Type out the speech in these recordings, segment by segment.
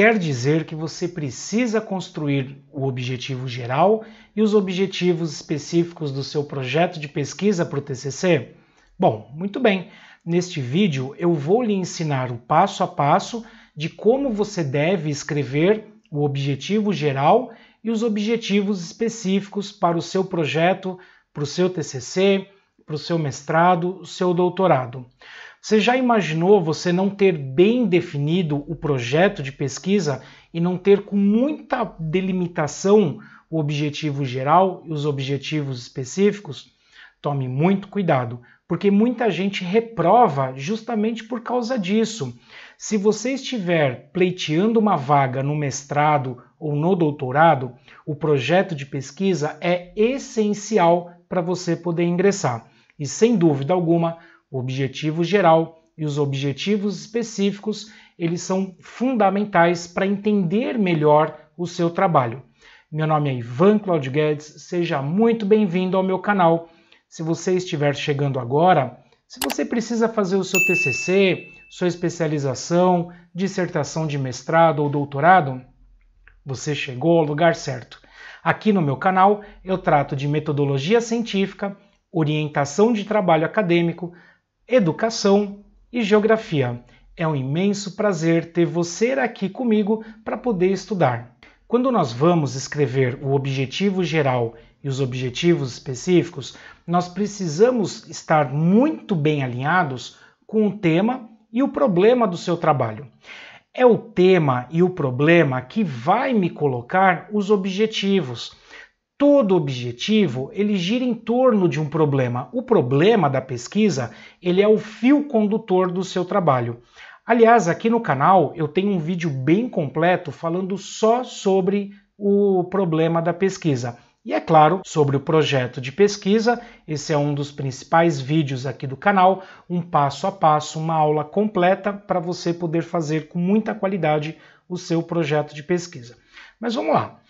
quer dizer que você precisa construir o objetivo geral e os objetivos específicos do seu projeto de pesquisa para o TCC? Bom, muito bem. Neste vídeo eu vou lhe ensinar o passo a passo de como você deve escrever o objetivo geral e os objetivos específicos para o seu projeto, para o seu TCC, para o seu mestrado, o seu doutorado. Você já imaginou você não ter bem definido o projeto de pesquisa e não ter com muita delimitação o objetivo geral e os objetivos específicos? Tome muito cuidado, porque muita gente reprova justamente por causa disso. Se você estiver pleiteando uma vaga no mestrado ou no doutorado, o projeto de pesquisa é essencial para você poder ingressar. E sem dúvida alguma, o objetivo geral e os objetivos específicos, eles são fundamentais para entender melhor o seu trabalho. Meu nome é Ivan Claudio Guedes, seja muito bem-vindo ao meu canal. Se você estiver chegando agora, se você precisa fazer o seu TCC, sua especialização, dissertação de mestrado ou doutorado, você chegou ao lugar certo. Aqui no meu canal eu trato de metodologia científica, orientação de trabalho acadêmico, educação e geografia. É um imenso prazer ter você aqui comigo para poder estudar. Quando nós vamos escrever o objetivo geral e os objetivos específicos, nós precisamos estar muito bem alinhados com o tema e o problema do seu trabalho. É o tema e o problema que vai me colocar os objetivos todo objetivo ele gira em torno de um problema. O problema da pesquisa ele é o fio condutor do seu trabalho. Aliás, aqui no canal eu tenho um vídeo bem completo falando só sobre o problema da pesquisa. E é claro, sobre o projeto de pesquisa, esse é um dos principais vídeos aqui do canal, um passo a passo, uma aula completa para você poder fazer com muita qualidade o seu projeto de pesquisa. Mas vamos lá.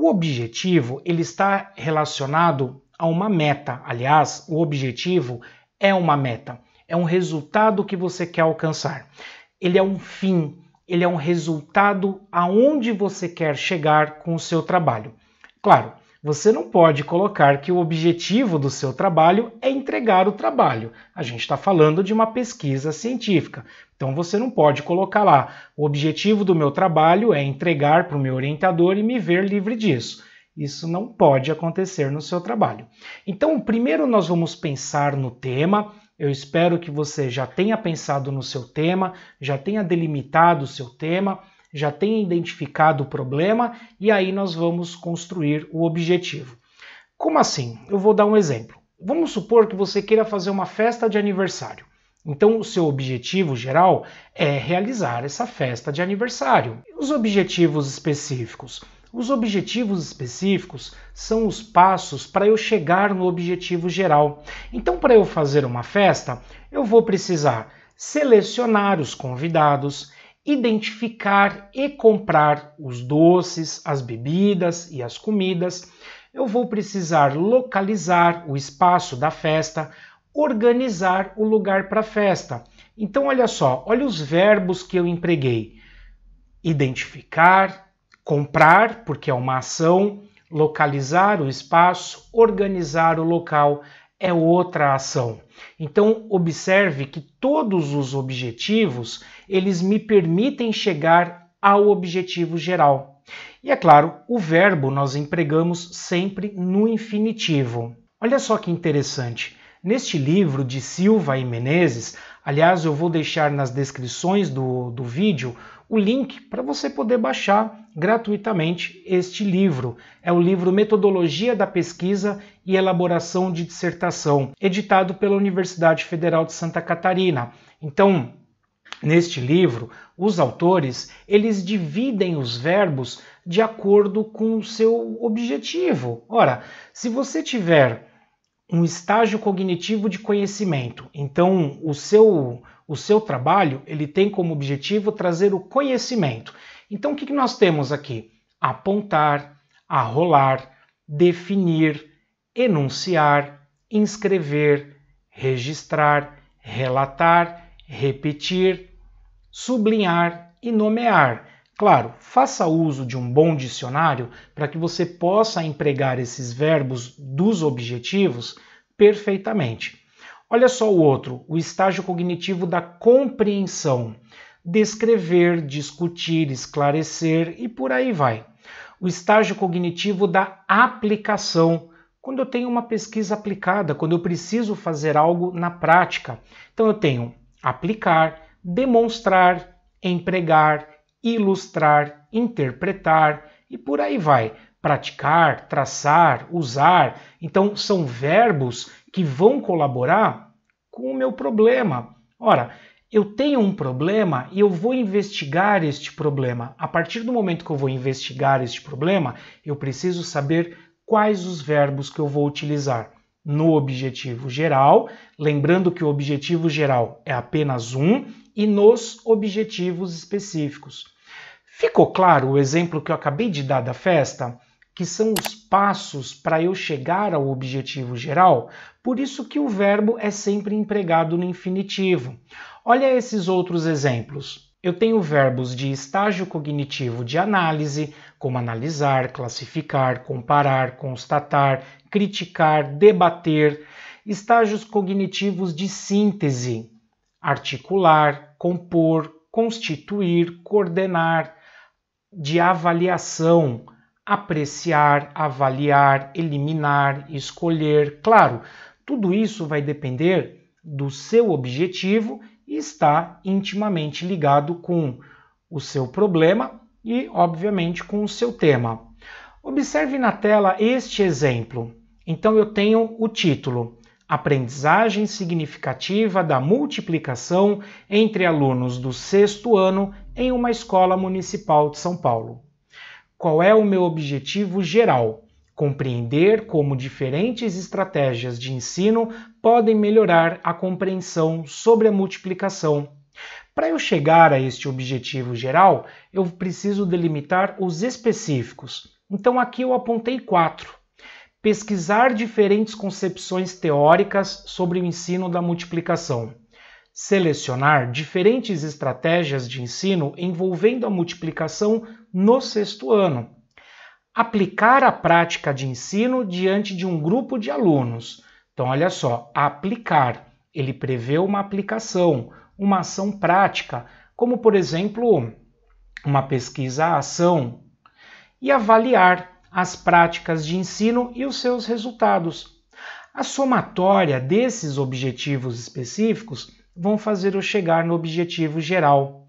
O objetivo ele está relacionado a uma meta. Aliás, o objetivo é uma meta, é um resultado que você quer alcançar. Ele é um fim, ele é um resultado aonde você quer chegar com o seu trabalho. Claro, você não pode colocar que o objetivo do seu trabalho é entregar o trabalho. A gente está falando de uma pesquisa científica. Então você não pode colocar lá: o objetivo do meu trabalho é entregar para o meu orientador e me ver livre disso. Isso não pode acontecer no seu trabalho. Então, primeiro nós vamos pensar no tema. Eu espero que você já tenha pensado no seu tema, já tenha delimitado o seu tema já tenha identificado o problema e aí nós vamos construir o objetivo. Como assim? Eu vou dar um exemplo. Vamos supor que você queira fazer uma festa de aniversário. Então, o seu objetivo geral é realizar essa festa de aniversário. Os objetivos específicos. Os objetivos específicos são os passos para eu chegar no objetivo geral. Então, para eu fazer uma festa, eu vou precisar selecionar os convidados, identificar e comprar os doces, as bebidas e as comidas, eu vou precisar localizar o espaço da festa, organizar o lugar para a festa. Então, olha só, olha os verbos que eu empreguei: identificar, comprar, porque é uma ação, localizar o espaço, organizar o local é outra ação. Então observe que todos os objetivos, eles me permitem chegar ao objetivo geral. E é claro, o verbo nós empregamos sempre no infinitivo. Olha só que interessante. Neste livro de Silva e Menezes, aliás, eu vou deixar nas descrições do, do vídeo o link para você poder baixar gratuitamente este livro. É o livro Metodologia da Pesquisa e Elaboração de Dissertação, editado pela Universidade Federal de Santa Catarina. Então, Neste livro, os autores eles dividem os verbos de acordo com o seu objetivo. Ora, se você tiver um estágio cognitivo de conhecimento. Então, o seu, o seu trabalho ele tem como objetivo trazer o conhecimento. Então, o que, que nós temos aqui? Apontar, arrolar, definir, enunciar, inscrever, registrar, relatar, repetir, sublinhar e nomear. Claro, faça uso de um bom dicionário para que você possa empregar esses verbos dos objetivos perfeitamente. Olha só o outro, o estágio cognitivo da compreensão. Descrever, discutir, esclarecer e por aí vai. O estágio cognitivo da aplicação. Quando eu tenho uma pesquisa aplicada, quando eu preciso fazer algo na prática. Então eu tenho aplicar, demonstrar, empregar, ilustrar, interpretar e por aí vai. Praticar, traçar, usar. Então, são verbos que vão colaborar com o meu problema. Ora, eu tenho um problema e eu vou investigar este problema. A partir do momento que eu vou investigar este problema, eu preciso saber quais os verbos que eu vou utilizar no objetivo geral. Lembrando que o objetivo geral é apenas um e nos objetivos específicos. Ficou claro o exemplo que eu acabei de dar da festa? Que são os passos para eu chegar ao objetivo geral? Por isso que o verbo é sempre empregado no infinitivo. Olha esses outros exemplos. Eu tenho verbos de estágio cognitivo de análise, como analisar, classificar, comparar, constatar, criticar, debater, estágios cognitivos de síntese, articular, compor, constituir, coordenar, de avaliação, apreciar, avaliar, eliminar, escolher. Claro, tudo isso vai depender do seu objetivo e está intimamente ligado com o seu problema e, obviamente, com o seu tema. Observe na tela este exemplo. Então, eu tenho o título aprendizagem significativa da multiplicação entre alunos do sexto ano em uma escola municipal de São Paulo. Qual é o meu objetivo geral? Compreender como diferentes estratégias de ensino podem melhorar a compreensão sobre a multiplicação. Para eu chegar a este objetivo geral, eu preciso delimitar os específicos. Então aqui eu apontei quatro pesquisar diferentes concepções teóricas sobre o ensino da multiplicação, selecionar diferentes estratégias de ensino envolvendo a multiplicação no sexto ano, aplicar a prática de ensino diante de um grupo de alunos. Então, olha só, aplicar. Ele prevê uma aplicação, uma ação prática, como por exemplo, uma pesquisa-ação. E avaliar as práticas de ensino e os seus resultados. A somatória desses objetivos específicos vão fazer eu chegar no objetivo geral.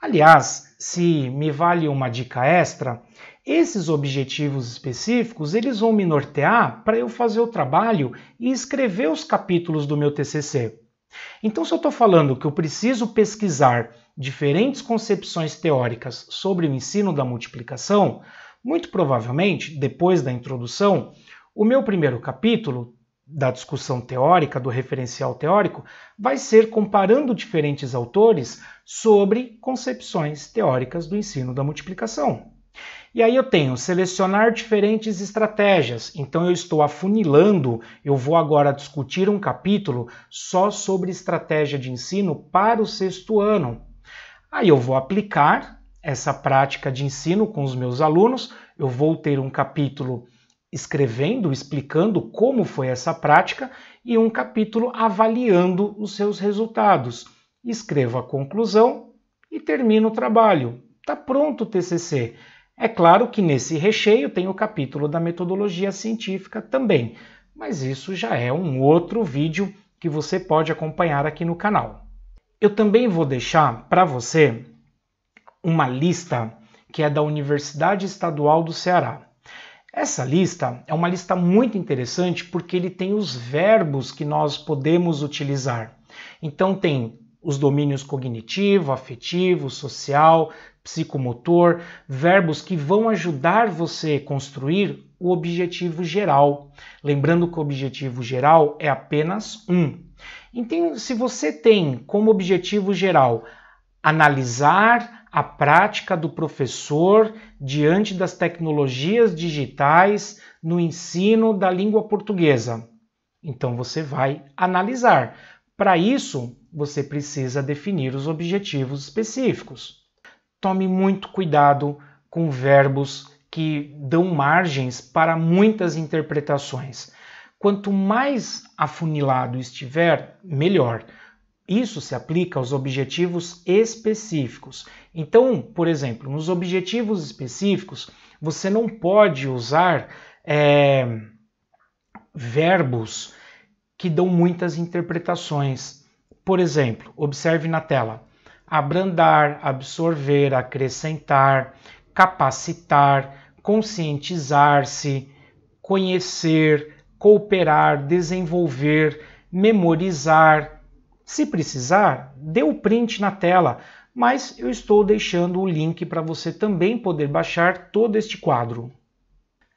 Aliás, se me vale uma dica extra, esses objetivos específicos, eles vão me nortear para eu fazer o trabalho e escrever os capítulos do meu TCC. Então, se eu estou falando que eu preciso pesquisar diferentes concepções teóricas sobre o ensino da multiplicação, muito provavelmente, depois da introdução, o meu primeiro capítulo da discussão teórica, do referencial teórico, vai ser comparando diferentes autores sobre concepções teóricas do ensino da multiplicação. E aí eu tenho selecionar diferentes estratégias. Então eu estou afunilando, eu vou agora discutir um capítulo só sobre estratégia de ensino para o sexto ano. Aí eu vou aplicar essa prática de ensino com os meus alunos. Eu vou ter um capítulo escrevendo, explicando como foi essa prática e um capítulo avaliando os seus resultados. Escrevo a conclusão e termino o trabalho. Está pronto o TCC. É claro que nesse recheio tem o capítulo da metodologia científica também, mas isso já é um outro vídeo que você pode acompanhar aqui no canal. Eu também vou deixar para você uma lista que é da Universidade Estadual do Ceará. Essa lista é uma lista muito interessante porque ele tem os verbos que nós podemos utilizar. Então tem os domínios cognitivo, afetivo, social, psicomotor, verbos que vão ajudar você a construir o objetivo geral. Lembrando que o objetivo geral é apenas um. Então, se você tem como objetivo geral analisar, a prática do professor diante das tecnologias digitais no ensino da língua portuguesa. Então você vai analisar. Para isso, você precisa definir os objetivos específicos. Tome muito cuidado com verbos que dão margens para muitas interpretações. Quanto mais afunilado estiver, melhor. Isso se aplica aos objetivos específicos. Então, por exemplo, nos objetivos específicos, você não pode usar é, verbos que dão muitas interpretações. Por exemplo, observe na tela: abrandar, absorver, acrescentar, capacitar, conscientizar-se, conhecer, cooperar, desenvolver, memorizar, se precisar, dê o print na tela, mas eu estou deixando o link para você também poder baixar todo este quadro.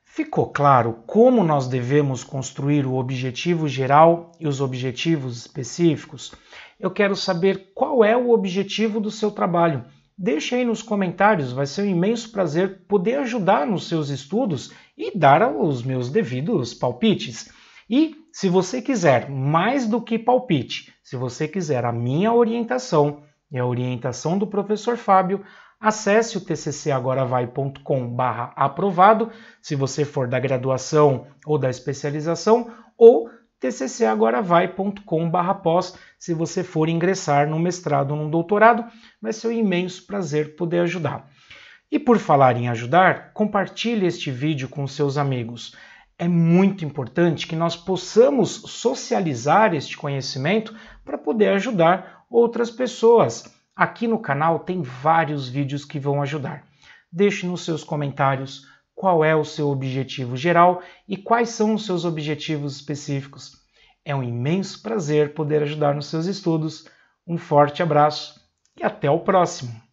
Ficou claro como nós devemos construir o objetivo geral e os objetivos específicos? Eu quero saber qual é o objetivo do seu trabalho. Deixe aí nos comentários, vai ser um imenso prazer poder ajudar nos seus estudos e dar os meus devidos palpites. E se você quiser mais do que palpite, se você quiser a minha orientação e a orientação do professor Fábio, acesse o tccagoravai.com/aprovado, se você for da graduação ou da especialização, ou tccagoravai.com/pós, se você for ingressar no mestrado ou no doutorado, vai ser um imenso prazer poder ajudar. E por falar em ajudar, compartilhe este vídeo com seus amigos. É muito importante que nós possamos socializar este conhecimento para poder ajudar outras pessoas. Aqui no canal tem vários vídeos que vão ajudar. Deixe nos seus comentários qual é o seu objetivo geral e quais são os seus objetivos específicos. É um imenso prazer poder ajudar nos seus estudos. Um forte abraço e até o próximo!